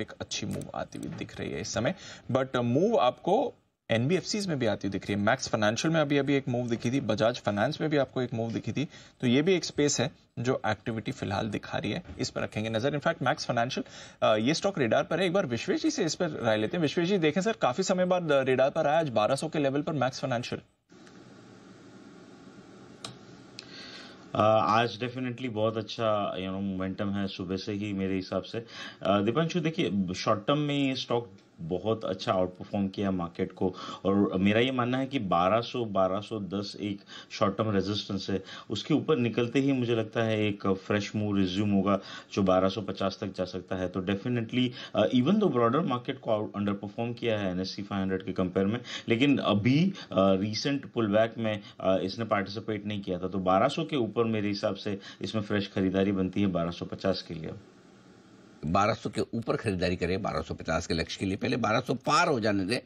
एक अच्छी मूव आती हुई दिख रही है इस समय बट मूव uh, आपको एनबीएफसी में भी आती हुई दिख रही है मैक्स फाइनेंशियल में अभी अभी एक मूव दिखी थी बजाज फाइनेंस में भी आपको एक मूव दिखी थी तो ये भी एक स्पेस है जो एक्टिविटी फिलहाल दिखा रही है इस पर रखेंगे नजर इनफैक्ट मैक्स फाइनेंशियल ये स्टॉक रेडार पर है एक बार विश्वेश जी से इस पर राय लेते हैं विश्वेश जी देखें सर काफी समय बाद रेडार uh, पर आया आज बारह के लेवल पर मैक्स फाइनेंशियल Uh, आज डेफिनेटली बहुत अच्छा यू नो मोमेंटम है सुबह से ही मेरे हिसाब से uh, दीपांशु देखिए शॉर्ट टर्म में ये स्टॉक बहुत अच्छा आउट परफॉर्म किया मार्केट को और मेरा ये मानना है कि 1200 1210 एक शॉर्ट टर्म रेजिस्टेंस है उसके ऊपर निकलते ही मुझे लगता है एक फ्रेश मूव रिज्यूम होगा जो 1250 तक जा सकता है तो definitely even though broader market को अंडर परफॉर्म किया है एन एस के कंपेयर में लेकिन अभी रिसेंट पुल बैक में uh, इसने पार्टिसिपेट नहीं किया था तो बारह के ऊपर मेरे हिसाब से इसमें फ्रेश खरीदारी बनती है बारह के लिए 1200 के ऊपर खरीदारी करें 1250 के लक्ष्य के लिए पहले 1200 पार हो जाने दें